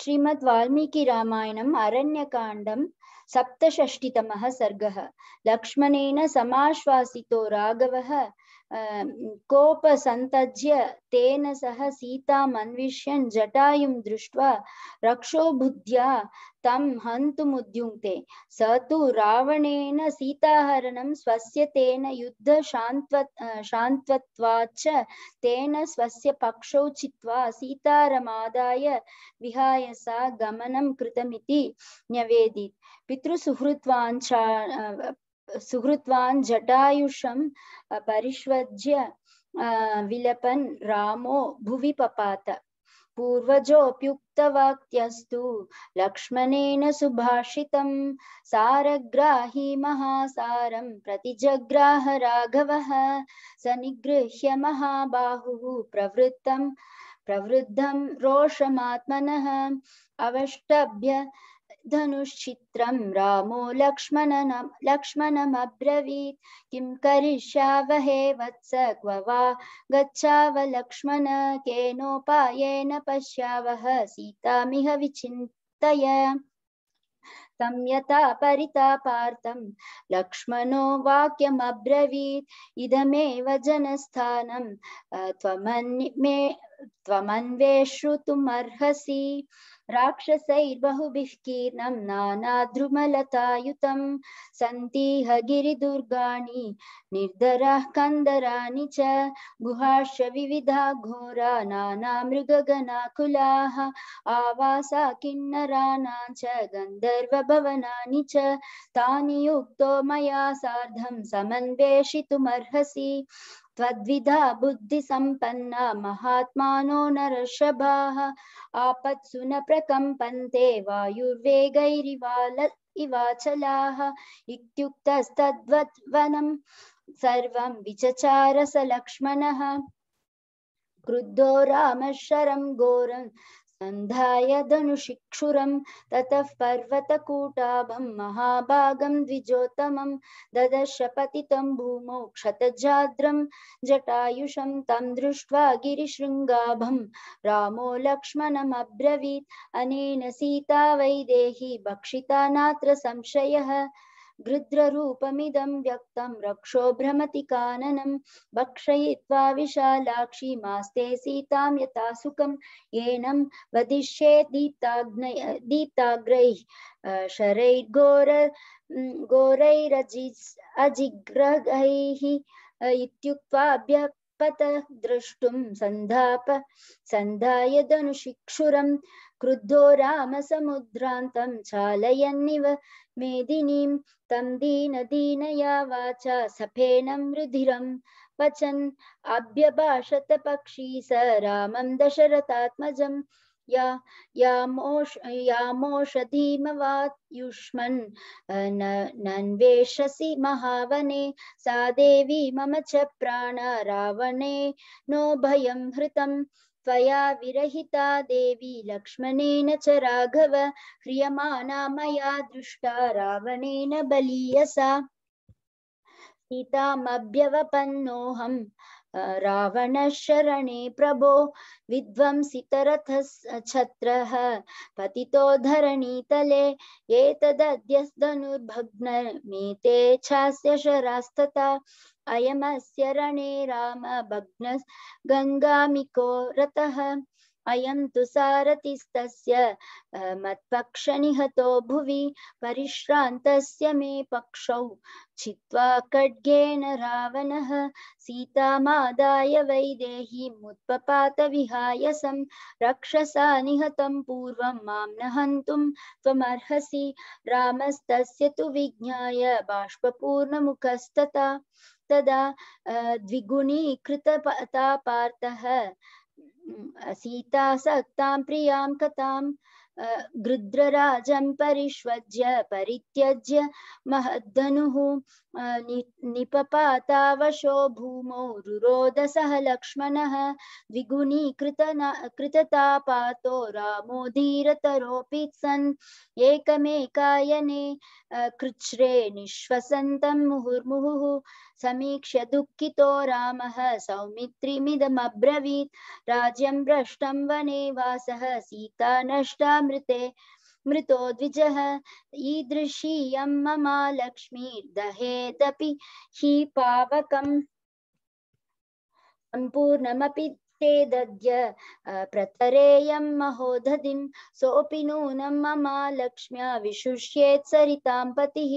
श्रीमद् वाल्मीकि रामायणम् अरण्यकाण्डं सप्तषष्टितमः सर्गः लक्ष्मणेन समाश्वासितो राघवः कोप अं, कोपसन्तज्य तेन सह सीतामन्विष्यन् जटायुं दृष्ट्वा रक्षोबुद्ध्या तं हन्तुमुद्युङ्क्ते स तु रावणेन सीताहरणं स्वस्य तेन युद्धशान्त्व अं, शान्त्वत्वाच्च तेन स्वस्य पक्षौ चित्वा सीतारमादाय विहाय सा गमनं कृतमिति न्यवेदित् पितृसुहृद्वाञ्छा अं, सुहृत्वान् जटायुषं परिष्वज्य विलपन् रामो भुवि पपात पूर्वजोऽप्युक्तवाक्यस्तु लक्ष्मणेन सुभाषितं सारग्राही महासारं प्रतिजग्राह राघवः सनिगृह्य महाबाहुः प्रवृत्तं प्रवृद्धं रोषमात्मनः अवष्टभ्य धनुश्चित्रं रामो लक्ष्मण लक्ष्मणमब्रवीत् किं करिष्यावहे वत्स क्व वा गच्छाव लक्ष्मण केनोपायेन पश्यावः सीतामिह विचिन्तय परितम यथा परितापार्थम लक्ष्मणो वाक्यमब्रवीत् इदमेव जनस्थानं त्वमन्मे त्वमन्वेष्टुमर्हसि राक्षसैर्बहुभिः कीर्णं नानाद्रुमलतायुतं सन्तीह गिरिदुर्गाणि निर्धराः कन्दराणि च गुहाश्च विविधा घोरा नानामृगगणाकुलाः आवासा किन्नराणां च गन्धर्व भवनानि च तानि युक्तो मया सार्धं समन्वेषितुमर्हसि त्वद्विधा बुद्धिसम्पन्ना महात्मानो नरषभाः आपत्सु न प्रकम्पन्ते वायुर्वेगैरिवाल इवाचलाः इत्युक्तस्तद्वद्वनं सर्वं विचचार स लक्ष्मणः क्रुद्धो रामशरं घोरं सन्धाय धनुषिक्षुरं ततः पर्वतकूटाभं महाभागं द्विजोत्तमं ददर्श पतितं भूमौ क्षतजाद्रं जटायुषं तं दृष्ट्वा गिरिशृङ्गाभं रामो लक्ष्मणमब्रवीत् अनेन सीता वैदेही भक्षिता नात्र संशयः गृद्ररूपमिदं व्यक्तं रक्षो भ्रमति काननं भक्षयित्वा विशालाक्षी मास्ते सीतां यथा सुखं येनं वदिष्ये दीप्ताग्नय दीप्ताग्रैः शरैर्घोर घोरैरजि अजिग्रहैः इत्युक्त्वा अभ्य पतः द्रष्टुं सन्धाप सन्धायदनुशिक्षुरं क्रुद्धो रामसमुद्रान्तं चालयन्निव मेदिनीं तं दीनदीनया वाचा सफेनं रुधिरं पचन् अभ्यभाषत पक्षी स रामं दशरथात्मजम् यामोषधीमवायुष्मन् नन्वेषसि महावने सा देवी मम च प्राण रावणे नो भयं हृतं त्वया विरहिता देवी लक्ष्मणेन च राघव ह्रियमाणा मया दृष्टा रावणेन बलीयसा सीतामभ्यवपन्नोऽहम् रावण शरणे प्रभो विध्वंसितरथ छत्र पति धरणी तले धनुर्भग्न मे ते छास्य शरास्तथा अयमस्य रणे राम भग्न गङ्गामिको रतः अयं तु सारथिस्तस्य मत्पक्षनिहतो भुवि परिश्रान्तस्य मे पक्षौ छित्त्वा खड्गेन रावणः सीतामादाय वैदेहीमुत्पपातविहाय सं रक्षसा निहतं पूर्वं मां न हन्तुं त्वमर्हसि रामस्तस्य तु विज्ञाय बाष्पूर्णमुखस्तता तदा द्विगुणीकृततापार्थः सीता असीतासक्तां प्रियां कथां गृद्रराजं परिष्वज्य परित्यज्य महद्धनुः निपपातावशो भूमौ रुरोद सह लक्ष्मणः द्विगुणीकृतना कृततापातो रामो धीरतरोऽपि सन् एकमेकायने कृच्छ्रे निःश्वसन्तं मुहुर्मुहुः समीक्ष्य दुःखितो रामः सौमित्रिमिदमब्रवीत् राज्यं भ्रष्टं वने वासः सीता नष्टा मृते मृतो द्विजः ईदृशीयं ममा लक्ष्मीर्दहेदपि हि पावकम् सम्पूर्णमपि ते दद्य प्रतरेयं महोदधिं सोऽपि नूनं ममा लक्ष्म्या विशुष्येत् सरितां पतिः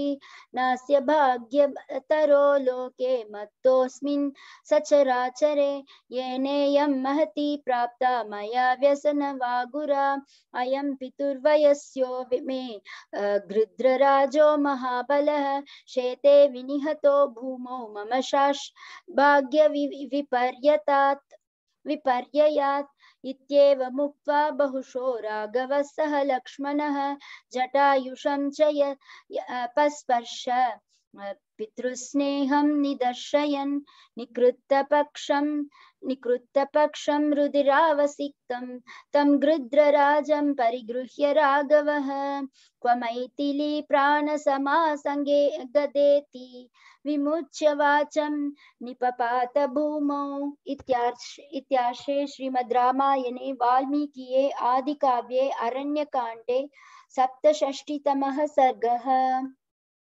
नास्य भाग्यतरो लोके मत्तोऽस्मिन् सचराचरे येनेयं महती प्राप्ता मया व्यसनवागुरा अयं पितुर्वयस्यो मे गृध्रराजो महाबलः शेते विनिहतो भूमौ मम शास् भाग्यविपर्यतात् विपर्ययात् इत्येवमुक्त्वा बहुशो राघवः सह लक्ष्मणः जटायुषं च यपस्पर्श पितृस्नेहं निदर्शयन् निकृत्तपक्षं निकृत्तपक्षं रुधिरावसिक्तं तं गृध्रराजं परिगृह्य राघवः क्व मैथिली प्राणसमासङ्गे गदेति विमुच्य वाचं निपपात भूमौ इत्यार्षे श्रीमद् रामायणे वाल्मीकिये आदिकाव्ये अरण्यकाण्डे सप्तषष्टितमः सर्गः